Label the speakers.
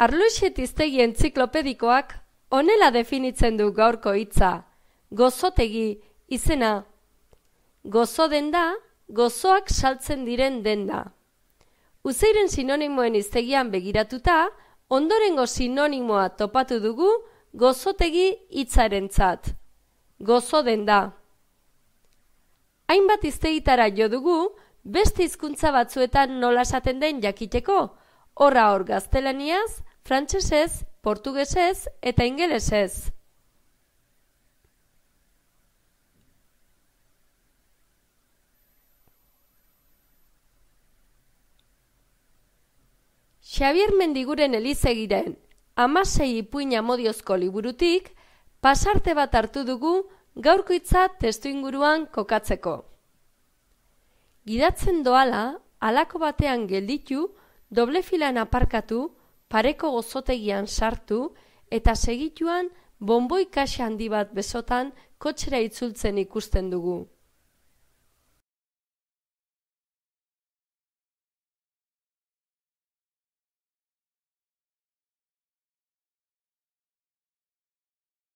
Speaker 1: Arluixet iztegi entziklopedikoak onela definitzen du gaurko hitza. Gozotegi izena. Gozo den da, gozoak saltzen diren denda. da. Uzeiren sinonimoen iztegian begiratuta, ondorengo sinonimoa topatu dugu gozotegi itzaren tzat. Gozo den da. Hainbat iztegitara jo dugu, beste hizkuntza batzuetan nola esaten den jakiteko, horra hor gaztelaniaz, frantsesez, portugesez eta ingelesez. Xavier Mendiguren elizegiren, amasei ipuina modiozko liburutik, pasarte bat hartu dugu gaurko hitza testu inguruan kokatzeko. Gidatzen doala, alako batean gelditu, doble filan aparkatu, Pareko gozotegian sartu eta segituan bonboi kaxa handi bat besotan kotxera itzultzen ikusten dugu.